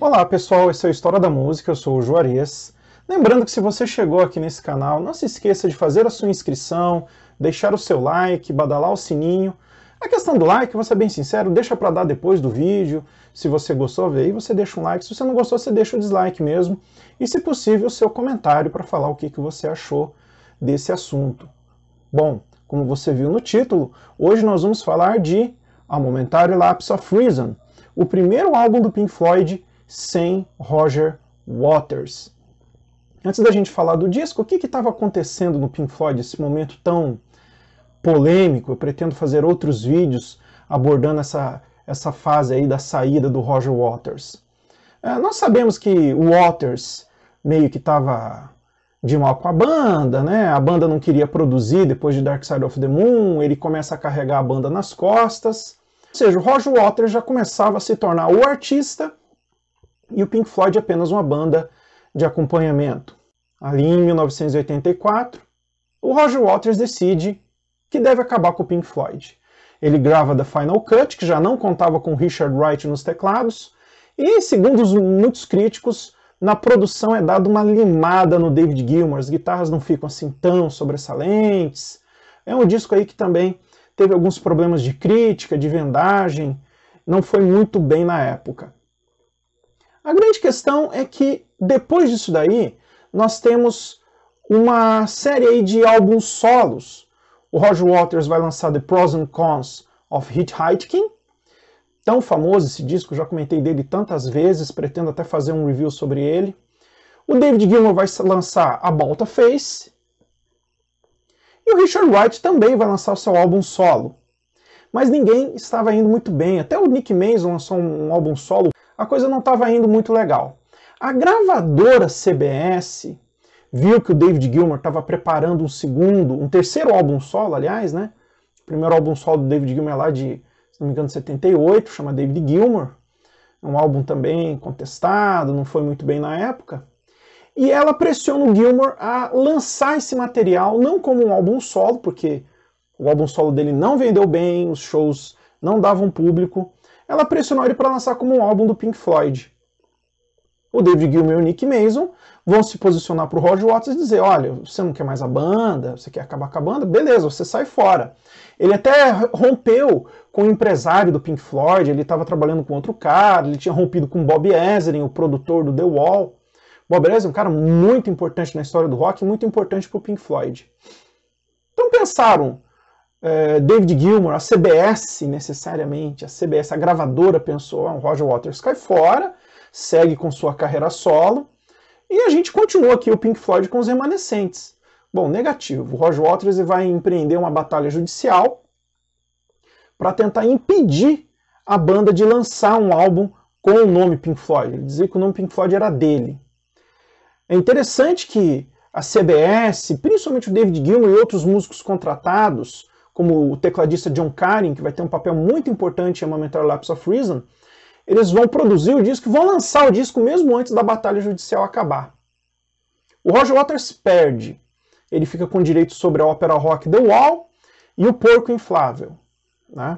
Olá pessoal, esse é o História da Música, eu sou o Juarez. Lembrando que se você chegou aqui nesse canal, não se esqueça de fazer a sua inscrição, deixar o seu like, badalar o sininho. A questão do like, vou ser bem sincero, deixa para dar depois do vídeo, se você gostou, vê aí, você deixa um like. Se você não gostou, você deixa o dislike mesmo. E, se possível, o seu comentário para falar o que, que você achou desse assunto. Bom, como você viu no título, hoje nós vamos falar de A Momentary Lapse of Reason, o primeiro álbum do Pink Floyd sem Roger Waters. Antes da gente falar do disco, o que estava acontecendo no Pink Floyd, esse momento tão polêmico? Eu pretendo fazer outros vídeos abordando essa essa fase aí da saída do Roger Waters. É, nós sabemos que o Waters meio que estava de mal com a banda, né? A banda não queria produzir depois de Dark Side of the Moon, ele começa a carregar a banda nas costas. Ou seja, o Roger Waters já começava a se tornar o artista e o Pink Floyd apenas uma banda de acompanhamento. Ali em 1984, o Roger Waters decide que deve acabar com o Pink Floyd. Ele grava The Final Cut, que já não contava com Richard Wright nos teclados, e, segundo os, muitos críticos, na produção é dada uma limada no David Gilmour, as guitarras não ficam assim tão sobressalentes. É um disco aí que também teve alguns problemas de crítica, de vendagem, não foi muito bem na época. A grande questão é que depois disso daí, nós temos uma série aí de álbuns solos o Roger Waters vai lançar The Pros and Cons of Hitchhiking, tão famoso esse disco, já comentei dele tantas vezes, pretendo até fazer um review sobre ele. O David Gilmour vai lançar A a Face. E o Richard Wright também vai lançar o seu álbum solo. Mas ninguém estava indo muito bem. Até o Nick Mason lançou um álbum solo. A coisa não estava indo muito legal. A gravadora CBS viu que o David Gilmour estava preparando um segundo, um terceiro álbum solo, aliás, né? O primeiro álbum solo do David Gilmour é lá de, se não me engano, 78, chama David Gilmour. É um álbum também contestado, não foi muito bem na época. E ela pressiona o Gilmour a lançar esse material, não como um álbum solo, porque o álbum solo dele não vendeu bem, os shows não davam público. Ela pressionou ele para lançar como um álbum do Pink Floyd o David Gilmer e o Nick Mason vão se posicionar para o Roger Waters e dizer, olha, você não quer mais a banda, você quer acabar com a banda, beleza, você sai fora. Ele até rompeu com o empresário do Pink Floyd, ele estava trabalhando com outro cara, ele tinha rompido com Bob Ezrin, o produtor do The Wall. Bob Ezrin é um cara muito importante na história do rock, muito importante para o Pink Floyd. Então pensaram, é, David Gilmour, a CBS necessariamente, a CBS, a gravadora pensou, ah, o Roger Waters cai fora, segue com sua carreira solo. E a gente continua aqui o Pink Floyd com os remanescentes. Bom, negativo. O Roger Waters vai empreender uma batalha judicial para tentar impedir a banda de lançar um álbum com o nome Pink Floyd. Ele dizia que o nome Pink Floyd era dele. É interessante que a CBS, principalmente o David Gilmour e outros músicos contratados, como o tecladista John Karin, que vai ter um papel muito importante em Momentary Lapse of Reason, eles vão produzir o disco vão lançar o disco mesmo antes da batalha judicial acabar. O Roger Waters perde. Ele fica com direitos sobre a ópera rock The Wall e o Porco Inflável. Né?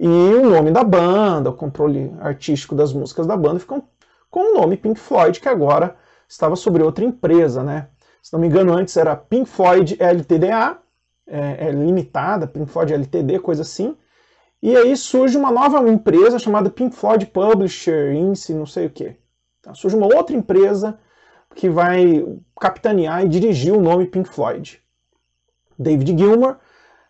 E o nome da banda, o controle artístico das músicas da banda ficam com o nome Pink Floyd, que agora estava sobre outra empresa. Né? Se não me engano, antes era Pink Floyd LTDA, é, é limitada, Pink Floyd LTD, coisa assim. E aí surge uma nova empresa chamada Pink Floyd Publisher, Inc., não sei o quê. Então, surge uma outra empresa que vai capitanear e dirigir o nome Pink Floyd. David Gilmour,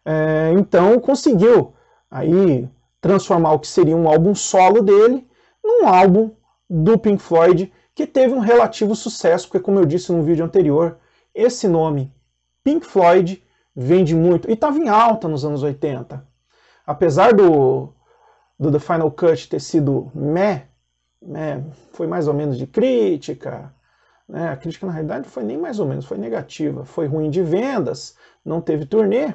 é, então, conseguiu aí transformar o que seria um álbum solo dele num álbum do Pink Floyd que teve um relativo sucesso, porque como eu disse no vídeo anterior, esse nome Pink Floyd vende muito e estava em alta nos anos 80 apesar do, do The Final Cut ter sido meh, meh, foi mais ou menos de crítica, né? a crítica na realidade foi nem mais ou menos, foi negativa, foi ruim de vendas, não teve turnê,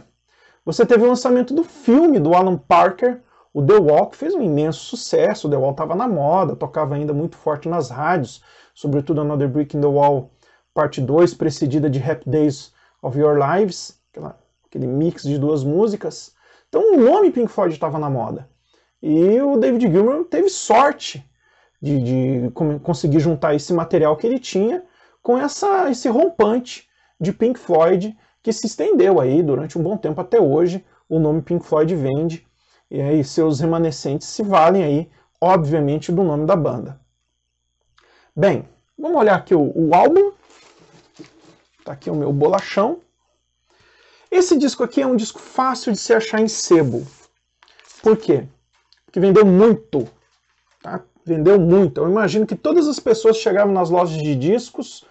você teve o lançamento do filme do Alan Parker, o The Wall, que fez um imenso sucesso, o The Wall estava na moda, tocava ainda muito forte nas rádios, sobretudo Another Brick in the Wall, parte 2, precedida de Happy Days of Your Lives, aquela, aquele mix de duas músicas, então o nome Pink Floyd estava na moda. E o David Gilmour teve sorte de, de, conseguir juntar esse material que ele tinha com essa, esse rompante de Pink Floyd que se estendeu aí durante um bom tempo até hoje. O nome Pink Floyd vende e aí seus remanescentes se valem aí, obviamente, do nome da banda. Bem, vamos olhar aqui o, o álbum. Tá aqui o meu bolachão. Esse disco aqui é um disco fácil de se achar em sebo. Por quê? Porque vendeu muito. Tá? Vendeu muito. Eu imagino que todas as pessoas chegavam nas lojas de discos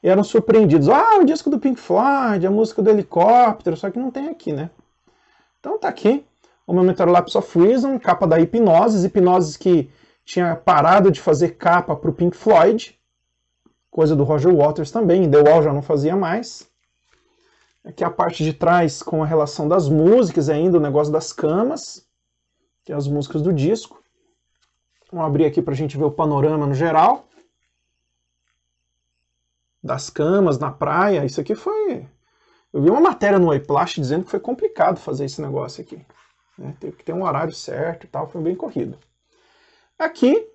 e eram surpreendidos. Ah, o disco do Pink Floyd, a música do Helicóptero, só que não tem aqui, né? Então tá aqui. O meu mentor Lapse of Reason, capa da Hipnoses. Hipnoses que tinha parado de fazer capa para o Pink Floyd. Coisa do Roger Waters também. The Wall já não fazia mais. Aqui é a parte de trás com a relação das músicas ainda, o negócio das camas, que é as músicas do disco. Vamos abrir aqui para a gente ver o panorama no geral. Das camas, na praia, isso aqui foi... Eu vi uma matéria no iPlast dizendo que foi complicado fazer esse negócio aqui. Né? Teve que ter um horário certo e tal, foi bem corrido. Aqui,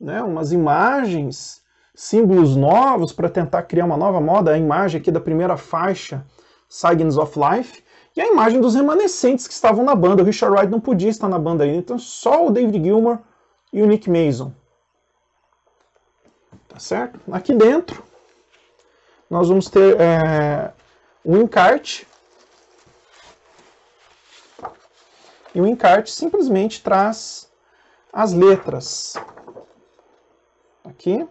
né, umas imagens, símbolos novos para tentar criar uma nova moda. A imagem aqui da primeira faixa Signs of Life, e a imagem dos remanescentes que estavam na banda. O Richard Wright não podia estar na banda ainda, então só o David Gilmour e o Nick Mason. Tá certo? Aqui dentro, nós vamos ter é, um encarte. E o encarte simplesmente traz as letras. Aqui.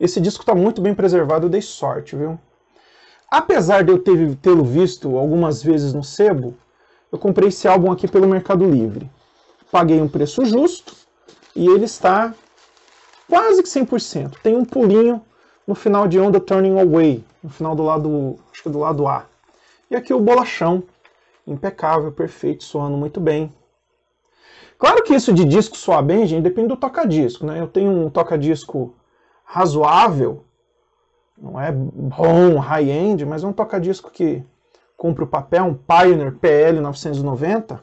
Esse disco está muito bem preservado, eu dei sorte, viu? Apesar de eu tê-lo visto algumas vezes no sebo, eu comprei esse álbum aqui pelo Mercado Livre. Paguei um preço justo e ele está quase que 100%. Tem um pulinho no final de onda Turning Away, no final do lado, acho que do lado A. E aqui o bolachão, impecável, perfeito, soando muito bem. Claro que isso de disco soar bem, gente, depende do toca-disco, né? Eu tenho um toca-disco razoável, não é bom, high-end, mas é um toca-disco que cumpre o papel, um Pioneer PL 990,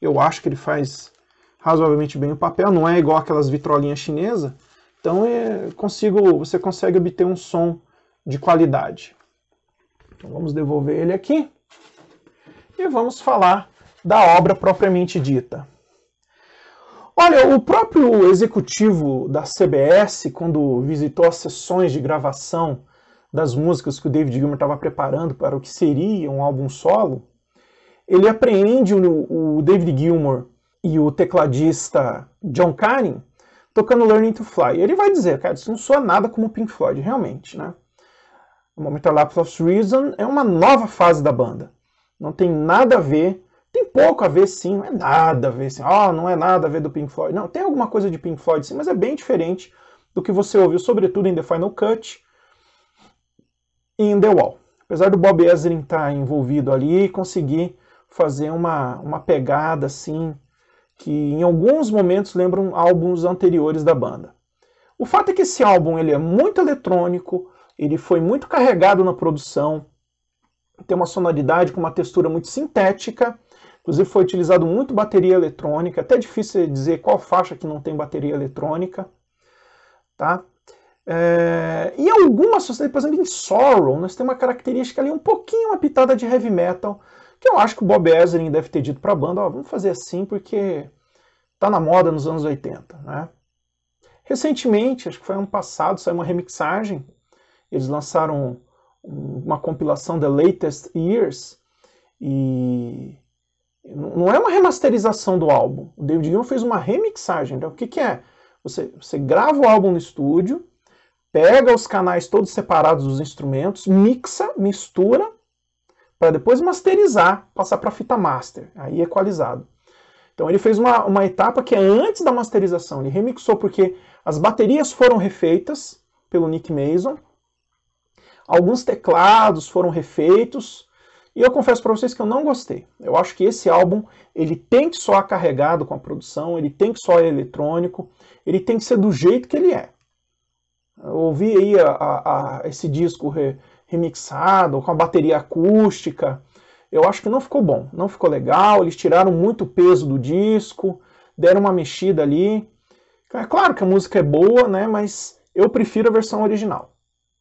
eu acho que ele faz razoavelmente bem o papel, não é igual aquelas vitrolinhas chinesas, então é, consigo, você consegue obter um som de qualidade. Então vamos devolver ele aqui e vamos falar da obra propriamente dita. Olha, o próprio executivo da CBS, quando visitou as sessões de gravação das músicas que o David Gilmour estava preparando para o que seria um álbum solo, ele apreende o, o David Gilmour e o tecladista John Canning tocando Learning to Fly. Ele vai dizer, cara, isso não soa nada como Pink Floyd, realmente, né? O Momental Lapse of Reason é uma nova fase da banda. Não tem nada a ver tem pouco a ver, sim, não é nada a ver, sim. Ah, oh, não é nada a ver do Pink Floyd. Não, tem alguma coisa de Pink Floyd, sim, mas é bem diferente do que você ouviu, sobretudo em The Final Cut e em The Wall. Apesar do Bob Ezrin estar tá envolvido ali, conseguir fazer uma, uma pegada, assim, que em alguns momentos lembram álbuns anteriores da banda. O fato é que esse álbum ele é muito eletrônico, ele foi muito carregado na produção, tem uma sonoridade com uma textura muito sintética, Inclusive foi utilizado muito bateria eletrônica, até difícil dizer qual faixa que não tem bateria eletrônica, tá? É, e algumas sociedades, por exemplo, em Sorrow, nós temos uma característica ali um pouquinho uma pitada de heavy metal, que eu acho que o Bob Ezrin deve ter dito para a banda, ó, vamos fazer assim porque tá na moda nos anos 80, né? Recentemente, acho que foi ano passado, saiu uma remixagem, eles lançaram uma compilação The Latest Years, e não é uma remasterização do álbum. O David Gilmour fez uma remixagem. Então, o que, que é? Você, você grava o álbum no estúdio, pega os canais todos separados dos instrumentos, mixa, mistura, para depois masterizar, passar para fita master, aí equalizado. Então ele fez uma, uma etapa que é antes da masterização, ele remixou porque as baterias foram refeitas pelo Nick Mason, alguns teclados foram refeitos, e eu confesso para vocês que eu não gostei. Eu acho que esse álbum, ele tem que soar carregado com a produção, ele tem que soar eletrônico, ele tem que ser do jeito que ele é. Eu ouvi aí a, a, a esse disco re, remixado, com a bateria acústica, eu acho que não ficou bom, não ficou legal, eles tiraram muito peso do disco, deram uma mexida ali. É claro que a música é boa, né, mas eu prefiro a versão original.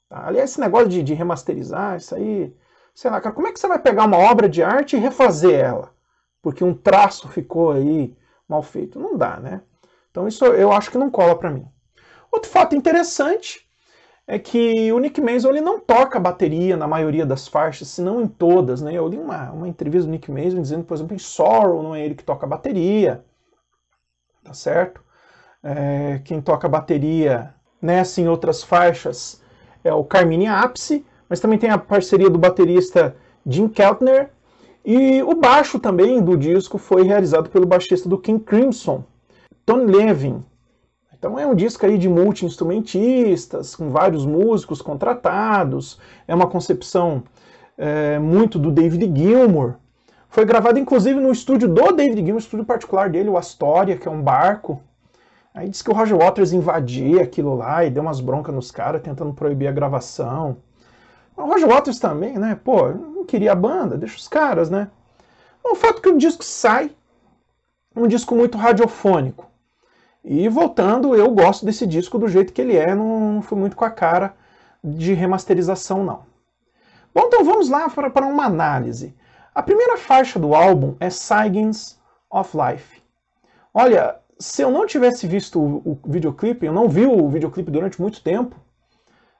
Tá? Aliás, esse negócio de, de remasterizar, isso aí sei lá, cara, como é que você vai pegar uma obra de arte e refazer ela? Porque um traço ficou aí mal feito. Não dá, né? Então isso eu acho que não cola para mim. Outro fato interessante é que o Nick Mason ele não toca bateria na maioria das faixas, se não em todas, né? Eu li uma, uma entrevista do Nick Mason dizendo, por exemplo, em Sorrow não é ele que toca bateria, tá certo? É, quem toca bateria nessa né, assim, em outras faixas é o Carmine Apse, mas também tem a parceria do baterista Jim Keltner. E o baixo também do disco foi realizado pelo baixista do King Crimson, Tony Levin. Então é um disco aí de multi-instrumentistas, com vários músicos contratados, é uma concepção é, muito do David Gilmour. Foi gravado inclusive no estúdio do David Gilmour, estúdio particular dele, o Astoria, que é um barco. Aí diz que o Roger Waters invadia aquilo lá e deu umas broncas nos caras tentando proibir a gravação. O Roger Waters também, né? Pô, não queria a banda, deixa os caras, né? O é fato é que o disco sai, um disco muito radiofônico. E voltando, eu gosto desse disco do jeito que ele é, não fui muito com a cara de remasterização, não. Bom, então vamos lá para uma análise. A primeira faixa do álbum é Signs of Life. Olha, se eu não tivesse visto o videoclipe, eu não vi o videoclipe durante muito tempo,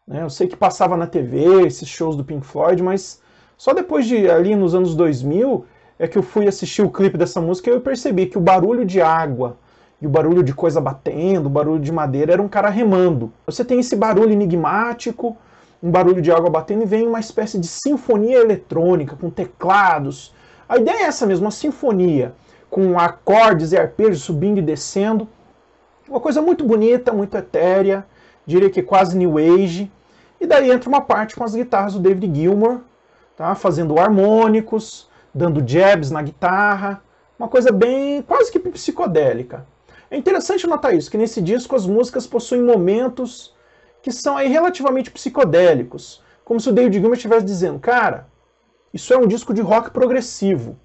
né? Eu sei que passava na TV esses shows do Pink Floyd, mas só depois de ali nos anos 2000 é que eu fui assistir o clipe dessa música e eu percebi que o barulho de água e o barulho de coisa batendo, o barulho de madeira era um cara remando. Você tem esse barulho enigmático, um barulho de água batendo e vem uma espécie de sinfonia eletrônica com teclados. A ideia é essa mesmo, uma sinfonia com acordes e arpejos subindo e descendo. Uma coisa muito bonita, muito etérea diria que quase new age. E daí entra uma parte com as guitarras do David Gilmour, tá? fazendo harmônicos, dando jabs na guitarra, uma coisa bem quase que psicodélica. É interessante notar isso, que nesse disco as músicas possuem momentos que são aí relativamente psicodélicos, como se o David Gilmour estivesse dizendo, cara, isso é um disco de rock progressivo.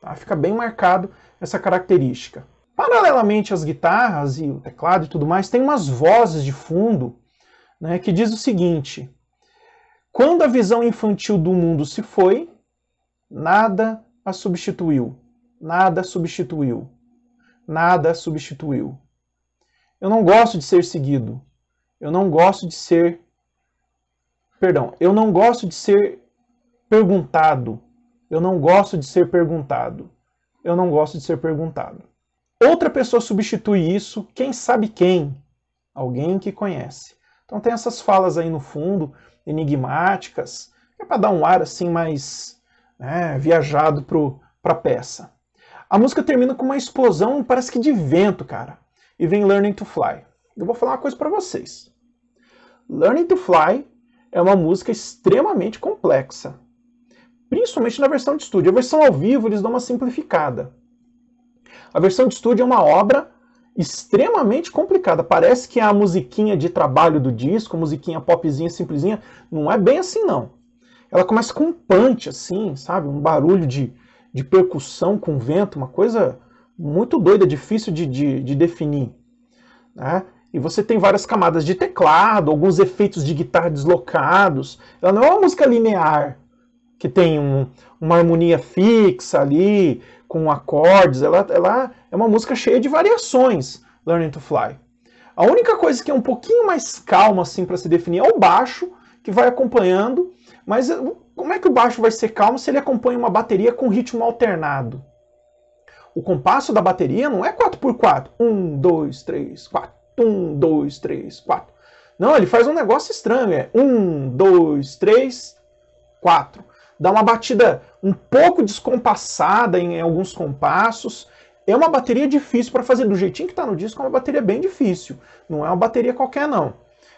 Tá? Fica bem marcado essa característica. Paralelamente às guitarras e o teclado e tudo mais, tem umas vozes de fundo né, que diz o seguinte: quando a visão infantil do mundo se foi, nada a substituiu, nada a substituiu, nada a substituiu. Eu não gosto de ser seguido, eu não gosto de ser. Perdão, eu não gosto de ser perguntado, eu não gosto de ser perguntado, eu não gosto de ser perguntado. Outra pessoa substitui isso, quem sabe quem? Alguém que conhece. Então tem essas falas aí no fundo, enigmáticas, é para dar um ar assim mais né, viajado para a peça. A música termina com uma explosão, parece que de vento, cara. E vem Learning to Fly. Eu vou falar uma coisa para vocês. Learning to Fly é uma música extremamente complexa, principalmente na versão de estúdio. A versão ao vivo eles dão uma simplificada. A versão de estúdio é uma obra extremamente complicada. Parece que é a musiquinha de trabalho do disco, musiquinha popzinha, simplesinha. Não é bem assim, não. Ela começa com um punch, assim, sabe? Um barulho de, de percussão com vento, uma coisa muito doida, difícil de, de, de definir. Né? E você tem várias camadas de teclado, alguns efeitos de guitarra deslocados. Ela não é uma música linear, que tem um, uma harmonia fixa ali, com acordes, ela, ela é uma música cheia de variações, Learning to Fly. A única coisa que é um pouquinho mais calma assim para se definir é o baixo, que vai acompanhando, mas como é que o baixo vai ser calmo se ele acompanha uma bateria com ritmo alternado? O compasso da bateria não é 4x4. 1, 2, 3, 4. 1, 2, 3, 4. Não, ele faz um negócio estranho. É 1, 2, 3, 4 dá uma batida um pouco descompassada em alguns compassos. É uma bateria difícil para fazer, do jeitinho que está no disco, é uma bateria bem difícil. Não é uma bateria qualquer, não.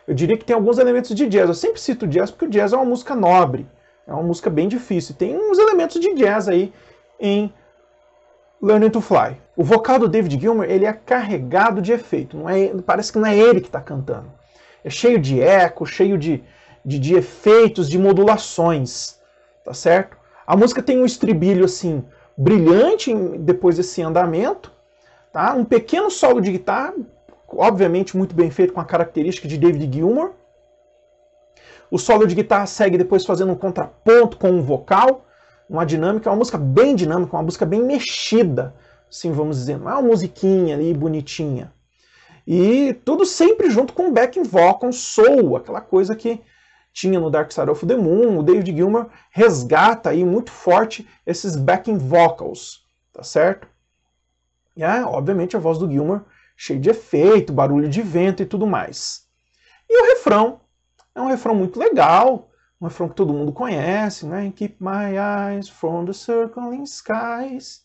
Eu diria que tem alguns elementos de jazz. Eu sempre cito jazz porque o jazz é uma música nobre, é uma música bem difícil. Tem uns elementos de jazz aí em Learning to Fly. O vocal do David Gilmer ele é carregado de efeito. Não é, parece que não é ele que está cantando. É cheio de eco, cheio de, de, de efeitos, de modulações tá certo? A música tem um estribilho assim brilhante depois desse andamento, tá? Um pequeno solo de guitarra, obviamente muito bem feito com a característica de David Gilmour. O solo de guitarra segue depois fazendo um contraponto com um vocal, uma dinâmica, uma música bem dinâmica, uma música bem mexida, assim vamos dizer, não é uma musiquinha ali bonitinha. E tudo sempre junto com o backing vocal, um soul, aquela coisa que tinha no Dark Side of the Moon, o David Gilmour resgata aí muito forte esses backing vocals, tá certo? E, é, obviamente a voz do Gilmour cheia de efeito, barulho de vento e tudo mais. E o refrão é um refrão muito legal, um refrão que todo mundo conhece, né? Keep my eyes from the circling skies,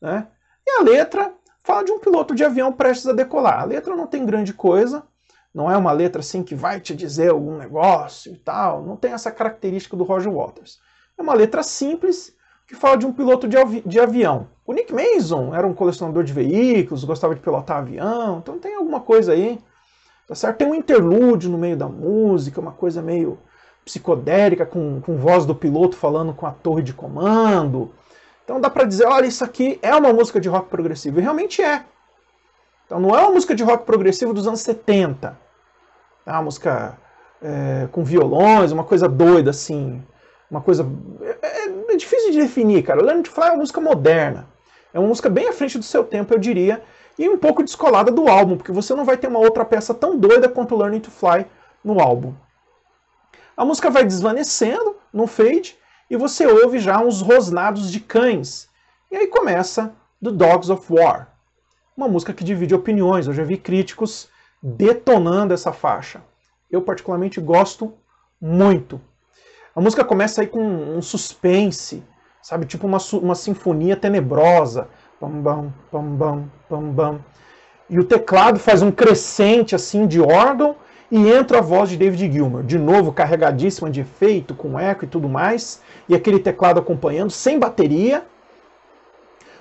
né? E a letra fala de um piloto de avião prestes a decolar. A letra não tem grande coisa, não é uma letra assim que vai te dizer algum negócio e tal, não tem essa característica do Roger Waters. É uma letra simples que fala de um piloto de, avi de avião. O Nick Mason era um colecionador de veículos, gostava de pilotar avião, então tem alguma coisa aí, tá certo? Tem um interlúdio no meio da música, uma coisa meio psicodélica, com, com voz do piloto falando com a torre de comando. Então dá para dizer, olha, isso aqui é uma música de rock progressivo. E realmente é. Então não é uma música de rock progressivo dos anos 70 uma ah, música é, com violões, uma coisa doida, assim. Uma coisa. É, é, é difícil de definir, cara. Learn to Fly é uma música moderna. É uma música bem à frente do seu tempo, eu diria, e um pouco descolada do álbum, porque você não vai ter uma outra peça tão doida quanto Learning to Fly no álbum. A música vai desvanecendo no fade e você ouve já uns rosnados de cães. E aí começa The Dogs of War, uma música que divide opiniões. Eu já vi críticos detonando essa faixa. Eu particularmente gosto muito. A música começa aí com um suspense, sabe? Tipo uma, uma sinfonia tenebrosa. Bam, bam, bam, bam, bam, bam. E o teclado faz um crescente assim de órgão e entra a voz de David Gilmour, de novo carregadíssima de efeito, com eco e tudo mais, e aquele teclado acompanhando, sem bateria,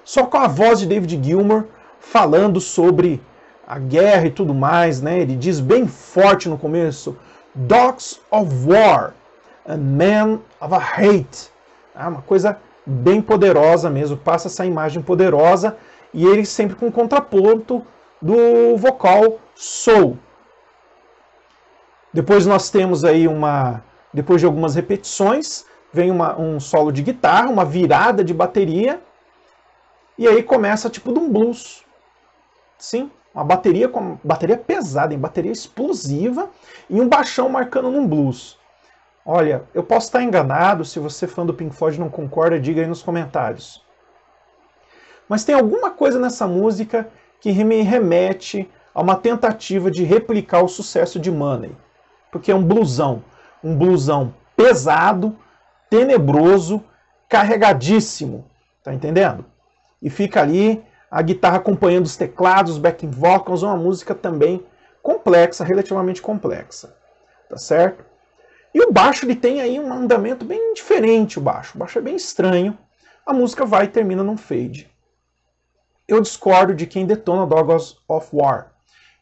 só com a voz de David Gilmour falando sobre a guerra e tudo mais, né? Ele diz bem forte no começo: Dogs of War, a Man of a Hate. Ah, uma coisa bem poderosa mesmo, passa essa imagem poderosa e ele sempre com contraponto do vocal soul. Depois nós temos aí uma, depois de algumas repetições, vem uma, um solo de guitarra, uma virada de bateria e aí começa tipo de um blues. Sim, uma bateria com bateria pesada, em bateria explosiva e um baixão marcando num blues. Olha, eu posso estar enganado, se você fã do Pink Floyd não concorda, diga aí nos comentários. Mas tem alguma coisa nessa música que me remete a uma tentativa de replicar o sucesso de Money, porque é um blusão, um blusão pesado, tenebroso, carregadíssimo, tá entendendo? E fica ali a guitarra acompanhando os teclados, os backing vocals, é uma música também complexa, relativamente complexa, tá certo? E o baixo ele tem aí um andamento bem diferente, o baixo, o baixo é bem estranho, a música vai e termina num fade. Eu discordo de quem detona Dogs of War.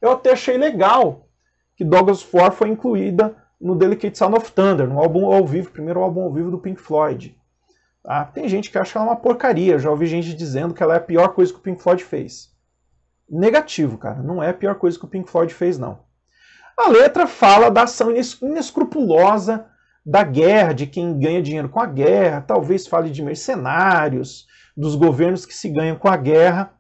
Eu até achei legal que Dogs of War foi incluída no Delicate Sound of Thunder, no álbum ao vivo, primeiro álbum ao vivo do Pink Floyd. Tá? Tem gente que acha ela uma porcaria, já ouvi gente dizendo que ela é a pior coisa que o Pink Floyd fez. Negativo, cara, não é a pior coisa que o Pink Floyd fez, não. A letra fala da ação inescrupulosa da guerra, de quem ganha dinheiro com a guerra, talvez fale de mercenários, dos governos que se ganham com a guerra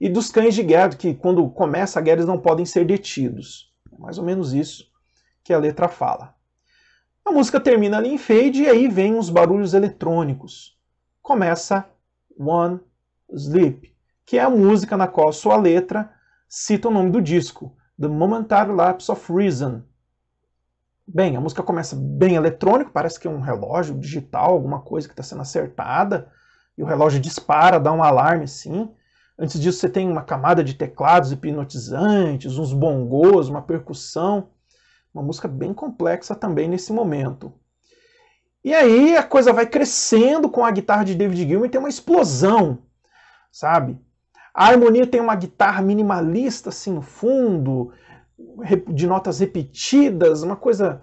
e dos cães de guerra, que quando começa a guerra eles não podem ser detidos. É mais ou menos isso que a letra fala. A música termina ali em fade e aí vem uns barulhos eletrônicos. Começa One Sleep, que é a música na qual sua letra cita o nome do disco, The Momentary Lapse of Reason. Bem, a música começa bem eletrônico, parece que é um relógio digital, alguma coisa que está sendo acertada, e o relógio dispara, dá um alarme sim. Antes disso, você tem uma camada de teclados hipnotizantes, uns bongos, uma percussão. Uma música bem complexa também nesse momento. E aí a coisa vai crescendo com a guitarra de David Gilmour e tem uma explosão, sabe? A harmonia tem uma guitarra minimalista assim no fundo, de notas repetidas, uma coisa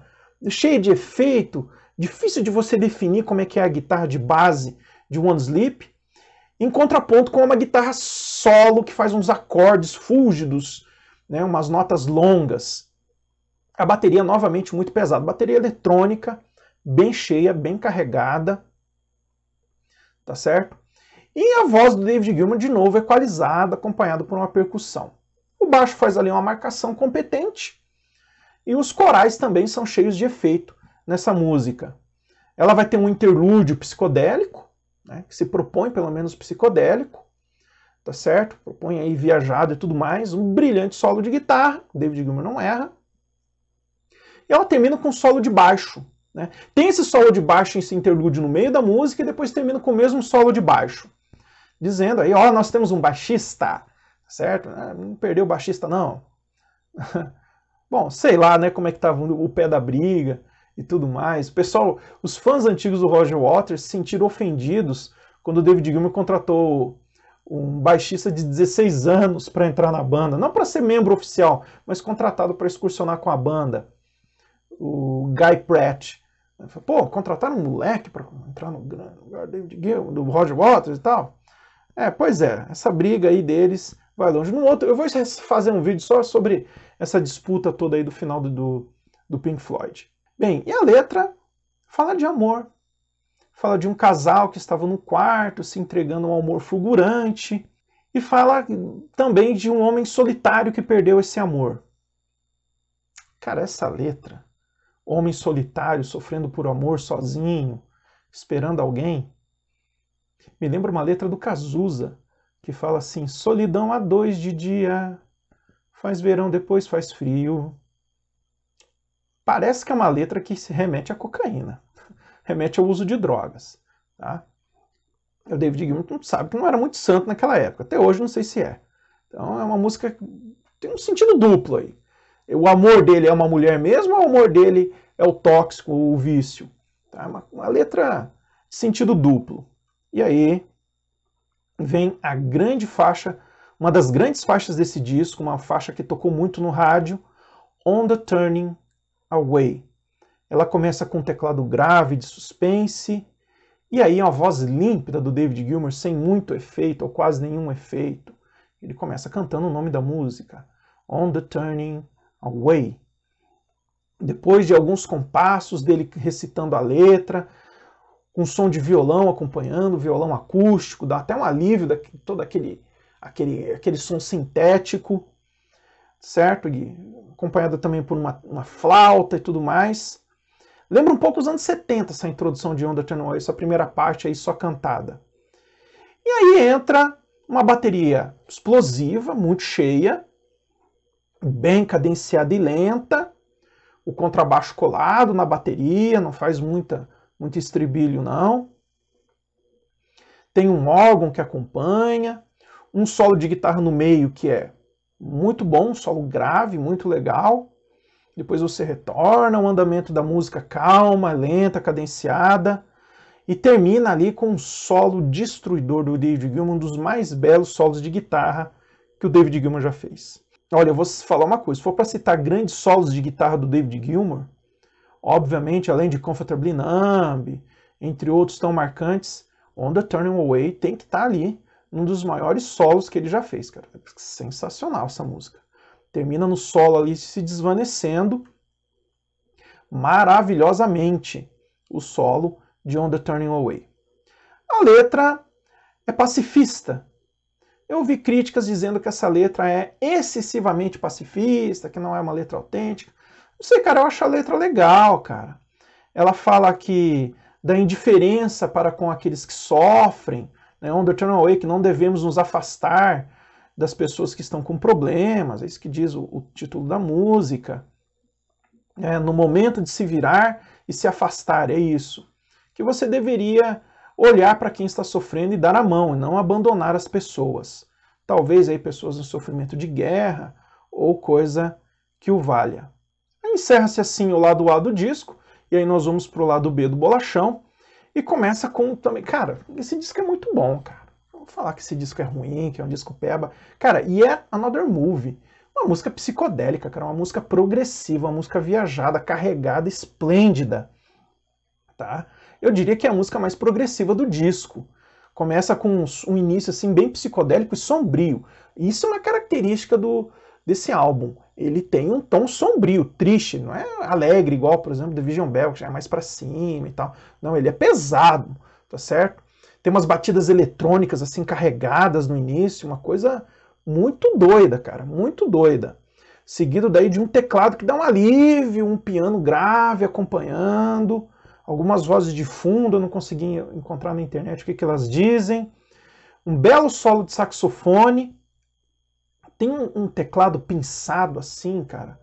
cheia de efeito, difícil de você definir como é que é a guitarra de base de One Sleep, em contraponto com uma guitarra solo que faz uns acordes fúlgidos, né, umas notas longas. A bateria novamente muito pesada. Bateria eletrônica, bem cheia, bem carregada. Tá certo? E a voz do David Gilmour de novo equalizada, acompanhada por uma percussão. O baixo faz ali uma marcação competente. E os corais também são cheios de efeito nessa música. Ela vai ter um interlúdio psicodélico, né, que se propõe pelo menos psicodélico, tá certo? Propõe aí viajado e tudo mais, um brilhante solo de guitarra, David Gilmour não erra, e ela termina com um solo de baixo. Né? Tem esse solo de baixo, esse interlúdio no meio da música, e depois termina com o mesmo solo de baixo. Dizendo aí, ó, nós temos um baixista, tá certo? Ah, não perdeu o baixista, não. Bom, sei lá, né, como é que estava o pé da briga e tudo mais. O pessoal, os fãs antigos do Roger Waters se sentiram ofendidos quando o David Gilmour contratou um baixista de 16 anos para entrar na banda, não para ser membro oficial, mas contratado para excursionar com a banda o Guy Pratt. Pô, contrataram um moleque para entrar no lugar do Roger Waters e tal. É, pois é, essa briga aí deles vai longe. No outro, eu vou fazer um vídeo só sobre essa disputa toda aí do final do, do Pink Floyd. Bem, e a letra fala de amor. Fala de um casal que estava no quarto se entregando a um amor fulgurante. E fala também de um homem solitário que perdeu esse amor. Cara, essa letra homem solitário sofrendo por amor sozinho, esperando alguém. Me lembra uma letra do Cazuza que fala assim: solidão a dois de dia, faz verão depois faz frio. Parece que é uma letra que se remete à cocaína, remete ao uso de drogas, tá? O David Gilmour sabe que não era muito santo naquela época, até hoje não sei se é. Então é uma música que tem um sentido duplo aí o amor dele é uma mulher mesmo ou o amor dele é o tóxico, o vício? Tá? Uma, uma letra sentido duplo. E aí vem a grande faixa, uma das grandes faixas desse disco, uma faixa que tocou muito no rádio, On the Turning Away. Ela começa com um teclado grave de suspense, e aí uma voz límpida do David Gilmour, sem muito efeito ou quase nenhum efeito. Ele começa cantando o nome da música, On the Turning Away. Depois de alguns compassos dele recitando a letra, com som de violão acompanhando, violão acústico, dá até um alívio de todo aquele, aquele, aquele som sintético, certo? E acompanhado também por uma, uma flauta e tudo mais. Lembra um pouco os anos 70, essa introdução de Onda Turn essa primeira parte aí só cantada. E aí entra uma bateria explosiva, muito cheia, bem cadenciada e lenta, o contrabaixo colado na bateria, não faz muita, muito estribilho não. Tem um órgão que acompanha, um solo de guitarra no meio que é muito bom, um solo grave, muito legal. Depois você retorna, o andamento da música calma, lenta, cadenciada. E termina ali com um solo destruidor do David Gilmour, um dos mais belos solos de guitarra que o David Gilmour já fez. Olha, eu vou falar uma coisa. Se for para citar grandes solos de guitarra do David Gilmour, obviamente, além de Comfortably Numb, entre outros tão marcantes, On the Turning Away tem que estar tá ali, um dos maiores solos que ele já fez, cara. Sensacional essa música. Termina no solo ali se desvanecendo maravilhosamente o solo de On the Turning Away. A letra é pacifista, eu ouvi críticas dizendo que essa letra é excessivamente pacifista, que não é uma letra autêntica. Não sei, cara, eu acho a letra legal, cara. Ela fala que da indiferença para com aqueles que sofrem, né? On the turn away, que não devemos nos afastar das pessoas que estão com problemas, é isso que diz o, o título da música. É, no momento de se virar e se afastar, é isso. Que você deveria olhar para quem está sofrendo e dar a mão, e não abandonar as pessoas. Talvez aí pessoas em sofrimento de guerra ou coisa que o valha. Encerra-se assim o lado A do disco, e aí nós vamos pro lado B do bolachão, e começa com também. Cara, esse disco é muito bom, cara. Vamos vou falar que esse disco é ruim, que é um disco peba. Cara, e é Another Movie. Uma música psicodélica, cara, uma música progressiva, uma música viajada, carregada, esplêndida. Tá? eu diria que é a música mais progressiva do disco. Começa com um início assim bem psicodélico e sombrio. Isso é uma característica do, desse álbum. Ele tem um tom sombrio, triste, não é alegre igual, por exemplo, The Vision Bell, que já é mais para cima e tal. Não, ele é pesado, tá certo? Tem umas batidas eletrônicas assim carregadas no início, uma coisa muito doida, cara, muito doida. Seguido daí de um teclado que dá um alívio, um piano grave acompanhando algumas vozes de fundo, eu não consegui encontrar na internet o que, que elas dizem. Um belo solo de saxofone. Tem um, um teclado pinçado assim, cara,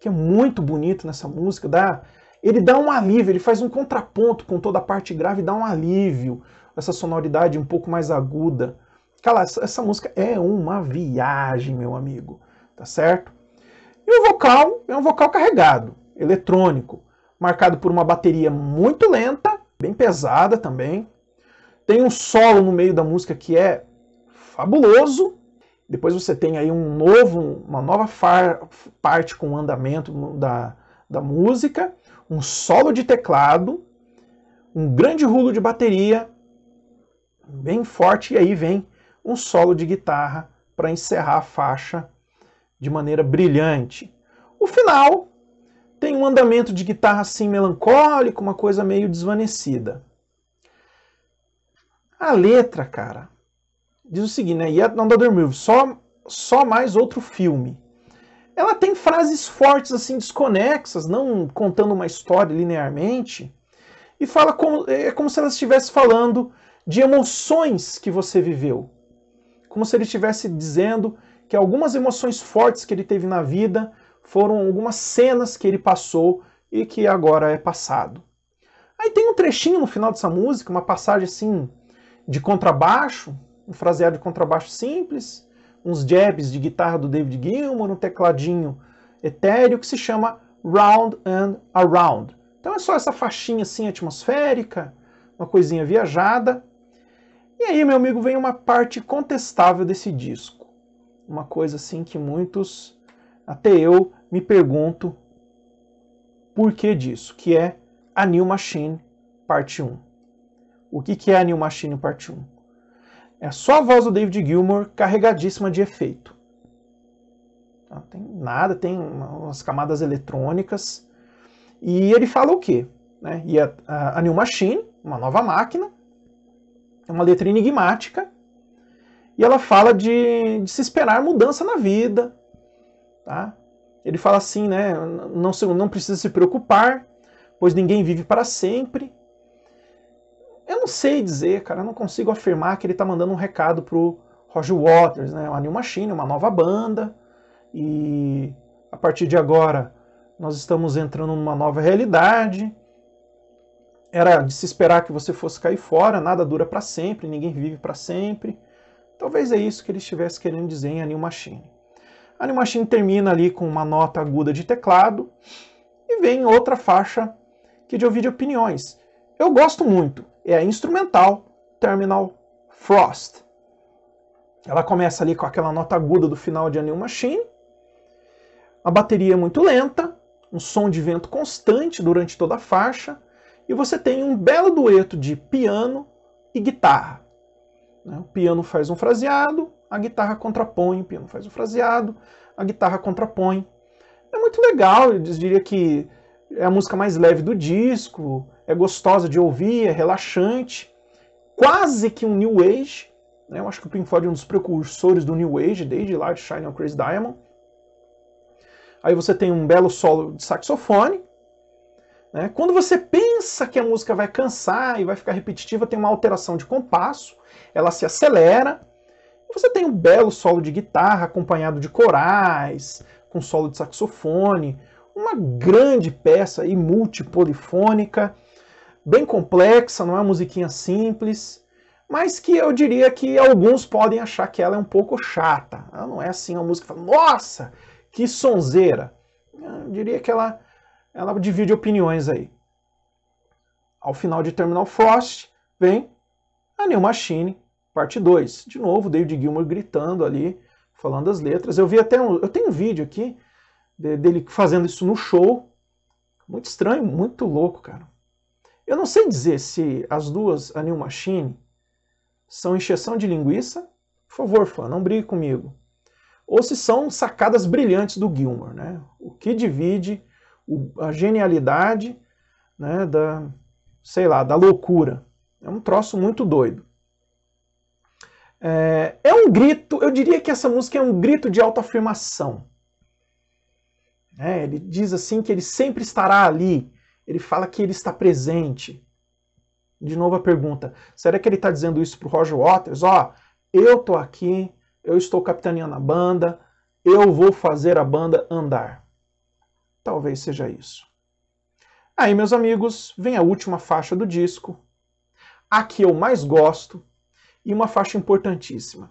que é muito bonito nessa música. Dá, ele dá um alívio, ele faz um contraponto com toda a parte grave dá um alívio. Essa sonoridade um pouco mais aguda. Cara, essa, essa música é uma viagem, meu amigo, tá certo? E o vocal é um vocal carregado, eletrônico marcado por uma bateria muito lenta, bem pesada também. Tem um solo no meio da música que é fabuloso. Depois você tem aí um novo, uma nova parte com o andamento da, da música, um solo de teclado, um grande rulo de bateria, bem forte, e aí vem um solo de guitarra para encerrar a faixa de maneira brilhante. O final tem um andamento de guitarra assim melancólico, uma coisa meio desvanecida. A letra, cara, diz o seguinte, né? Yet Another Move, só, só mais outro filme. Ela tem frases fortes, assim, desconexas, não contando uma história linearmente, e fala como, é como se ela estivesse falando de emoções que você viveu. Como se ele estivesse dizendo que algumas emoções fortes que ele teve na vida foram algumas cenas que ele passou e que agora é passado. Aí tem um trechinho no final dessa música, uma passagem assim de contrabaixo, um fraseado de contrabaixo simples, uns jabs de guitarra do David Gilmour, um tecladinho etéreo que se chama Round and Around. Então é só essa faixinha assim atmosférica, uma coisinha viajada. E aí, meu amigo, vem uma parte contestável desse disco. Uma coisa assim que muitos até eu me pergunto por que disso, que é a New Machine parte 1. O que, que é a New Machine parte 1? É só a voz do David Gilmour carregadíssima de efeito. Não tem nada, tem umas camadas eletrônicas. E ele fala o quê? Né? E é, a, a, a New Machine, uma nova máquina, é uma letra enigmática, e ela fala de, de se esperar mudança na vida, Tá? Ele fala assim, né? Não, não precisa se preocupar, pois ninguém vive para sempre. Eu não sei dizer, cara, eu não consigo afirmar que ele está mandando um recado pro Roger Waters, né? Uma New Machine, uma nova banda, e a partir de agora nós estamos entrando numa nova realidade. Era de se esperar que você fosse cair fora, nada dura para sempre, ninguém vive para sempre. Talvez é isso que ele estivesse querendo dizer em A New Machine. Animal Machine termina ali com uma nota aguda de teclado e vem outra faixa que de ouvir de opiniões. Eu gosto muito, é a instrumental Terminal Frost. Ela começa ali com aquela nota aguda do final de Animal Machine, a bateria é muito lenta, um som de vento constante durante toda a faixa, e você tem um belo dueto de piano e guitarra. Né? O piano faz um fraseado, a guitarra contrapõe, o piano faz o fraseado, a guitarra contrapõe. É muito legal, eu diria que é a música mais leve do disco, é gostosa de ouvir, é relaxante, quase que um New Age, né? eu acho que o Pink Floyd é um dos precursores do New Age, desde lá de Shine on Chris Diamond. Aí você tem um belo solo de saxofone, né, quando você pensa que a música vai cansar e vai ficar repetitiva, tem uma alteração de compasso, ela se acelera, você tem um belo solo de guitarra acompanhado de corais, com solo de saxofone, uma grande peça e multipolifônica, bem complexa, não é uma musiquinha simples, mas que eu diria que alguns podem achar que ela é um pouco chata. Ela não é assim uma música que fala, nossa, que sonzeira. Eu diria que ela, ela divide opiniões aí. Ao final de Terminal Frost, vem a New Machine, parte 2. De novo, David Gilmour gritando ali, falando as letras. Eu vi até um, eu tenho um vídeo aqui dele fazendo isso no show. Muito estranho, muito louco, cara. Eu não sei dizer se as duas a New Machine são encheção de linguiça. Por favor, Flá, não brigue comigo. Ou se são sacadas brilhantes do Gilmour, né? O que divide o, a genialidade, né, da sei lá, da loucura. É um troço muito doido. É, é um grito, eu diria que essa música é um grito de autoafirmação. É, ele diz assim que ele sempre estará ali, ele fala que ele está presente. De novo a pergunta: será que ele está dizendo isso para o Roger Waters? Ó, eu tô aqui, eu estou capitaneando a banda, eu vou fazer a banda andar. Talvez seja isso. Aí, meus amigos, vem a última faixa do disco, a que eu mais gosto, e uma faixa importantíssima.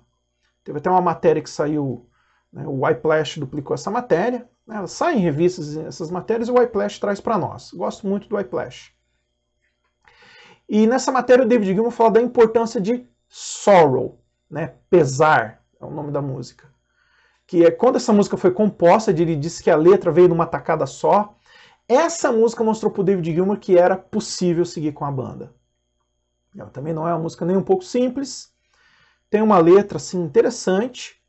Teve até uma matéria que saiu, né, o Whiplash duplicou essa matéria, né, ela sai em revistas essas matérias e o Whiplash traz para nós. Gosto muito do Whiplash. E nessa matéria o David Gilmour fala da importância de sorrow, né, pesar, é o nome da música. Que é quando essa música foi composta, ele disse que a letra veio numa tacada só. Essa música mostrou para o David Gilmour que era possível seguir com a banda. Ela também não é uma música nem um pouco simples. Tem uma letra assim interessante.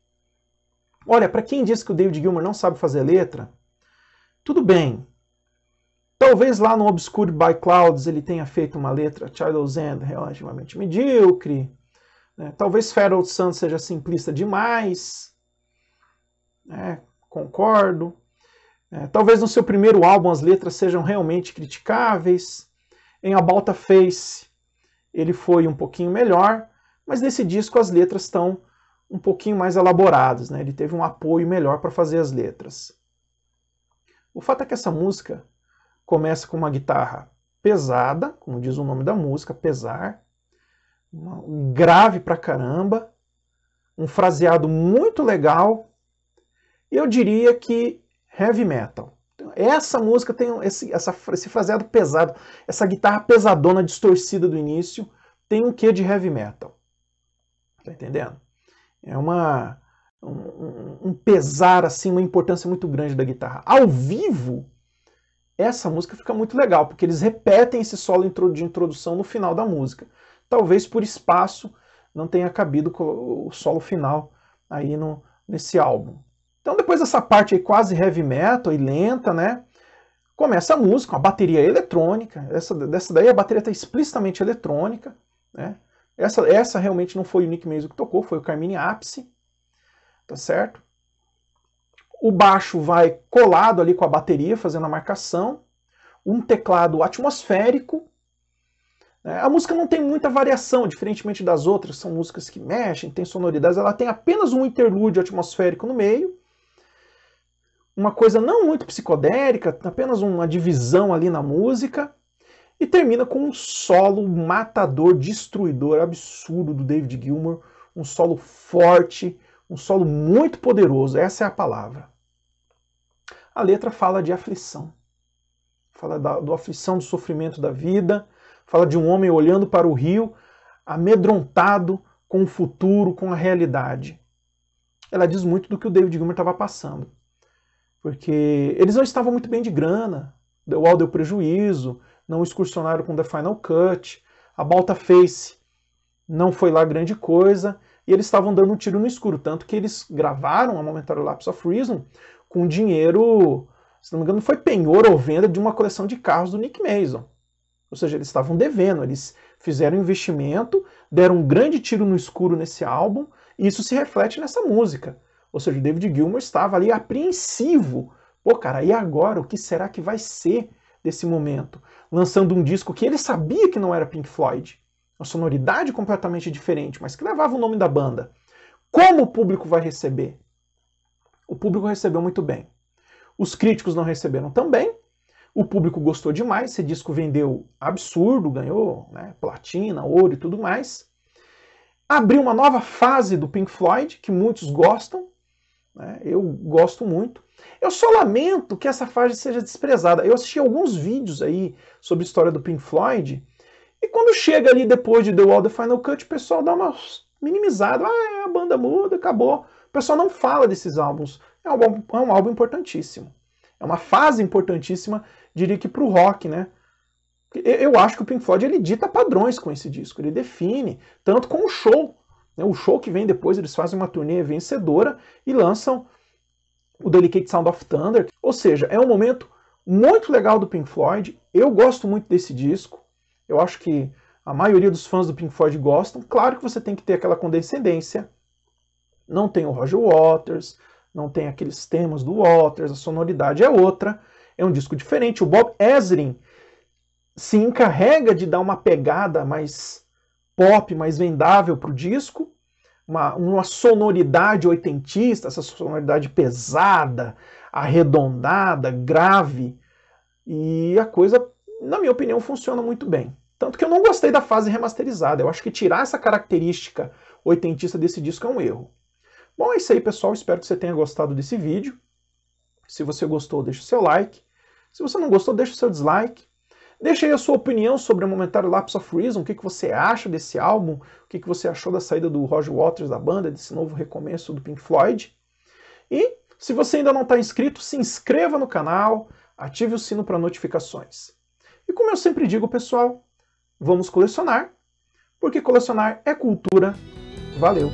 Olha, para quem diz que o David Gilmour não sabe fazer letra, tudo bem. Talvez lá no Obscure by Clouds ele tenha feito uma letra Child's End relativamente medíocre. Né? Talvez Feral Sun seja simplista demais. Né? Concordo. É, talvez no seu primeiro álbum as letras sejam realmente criticáveis. Em a a Face, ele foi um pouquinho melhor, mas nesse disco as letras estão um pouquinho mais elaboradas, né? Ele teve um apoio melhor para fazer as letras. O fato é que essa música começa com uma guitarra pesada, como diz o nome da música, pesar, grave pra caramba, um fraseado muito legal. Eu diria que heavy metal essa música tem esse, essa, esse fraseado pesado, essa guitarra pesadona, distorcida do início, tem um quê de heavy metal. Tá entendendo? É uma um, um pesar assim, uma importância muito grande da guitarra. Ao vivo, essa música fica muito legal, porque eles repetem esse solo de introdução no final da música. Talvez por espaço não tenha cabido o solo final aí no, nesse álbum. Então depois dessa parte aí quase heavy metal e lenta, né? Começa a música, uma bateria eletrônica. Essa, dessa daí a bateria está explicitamente eletrônica, né? Essa, essa realmente não foi o Nick Mason que tocou, foi o Carmine Ápice, tá certo? O baixo vai colado ali com a bateria, fazendo a marcação. Um teclado atmosférico. Né? A música não tem muita variação, diferentemente das outras, são músicas que mexem, tem sonoridades. Ela tem apenas um interlúdio atmosférico no meio uma coisa não muito psicodélica, apenas uma divisão ali na música, e termina com um solo matador, destruidor, absurdo do David Gilmour, um solo forte, um solo muito poderoso, essa é a palavra. A letra fala de aflição, fala da do aflição, do sofrimento da vida, fala de um homem olhando para o rio, amedrontado com o futuro, com a realidade. Ela diz muito do que o David Gilmour estava passando porque eles não estavam muito bem de grana, o UOL deu prejuízo, não excursionaram com The Final Cut, a Balta Face não foi lá grande coisa, e eles estavam dando um tiro no escuro, tanto que eles gravaram a Momentary Lapse of Reason com dinheiro, se não me engano, foi penhor ou venda de uma coleção de carros do Nick Mason. Ou seja, eles estavam devendo, eles fizeram investimento, deram um grande tiro no escuro nesse álbum, e isso se reflete nessa música. Ou seja, o David Gilmour estava ali apreensivo. Pô, cara, e agora? O que será que vai ser desse momento? Lançando um disco que ele sabia que não era Pink Floyd. Uma sonoridade completamente diferente, mas que levava o nome da banda. Como o público vai receber? O público recebeu muito bem. Os críticos não receberam tão bem. O público gostou demais. Esse disco vendeu absurdo, ganhou né, platina, ouro e tudo mais. Abriu uma nova fase do Pink Floyd, que muitos gostam, né? Eu gosto muito. Eu só lamento que essa fase seja desprezada. Eu assisti alguns vídeos aí sobre a história do Pink Floyd, e quando chega ali depois de The Wall, The Final Cut, o pessoal dá uma minimizada. Ah, é, a banda muda, acabou. O pessoal não fala desses álbuns. É um álbum, é um álbum importantíssimo. É uma fase importantíssima, diria que para o rock, né? Eu acho que o Pink Floyd ele dita padrões com esse disco, ele define, tanto com o show né, o show que vem depois, eles fazem uma turnê vencedora e lançam o Delicate Sound of Thunder. Ou seja, é um momento muito legal do Pink Floyd. Eu gosto muito desse disco. Eu acho que a maioria dos fãs do Pink Floyd gostam. Claro que você tem que ter aquela condescendência. Não tem o Roger Waters, não tem aqueles temas do Waters, a sonoridade é outra. É um disco diferente. O Bob Ezrin se encarrega de dar uma pegada mais pop mais vendável para o disco, uma, uma sonoridade oitentista, essa sonoridade pesada, arredondada, grave, e a coisa, na minha opinião, funciona muito bem. Tanto que eu não gostei da fase remasterizada. Eu acho que tirar essa característica oitentista desse disco é um erro. Bom, é isso aí, pessoal. Espero que você tenha gostado desse vídeo. Se você gostou, deixa o seu like. Se você não gostou, deixa o seu dislike. Deixe aí a sua opinião sobre o momentário Lapse of Reason, o que, que você acha desse álbum, o que, que você achou da saída do Roger Waters da banda, desse novo recomeço do Pink Floyd. E, se você ainda não está inscrito, se inscreva no canal, ative o sino para notificações. E como eu sempre digo, pessoal, vamos colecionar, porque colecionar é cultura. Valeu!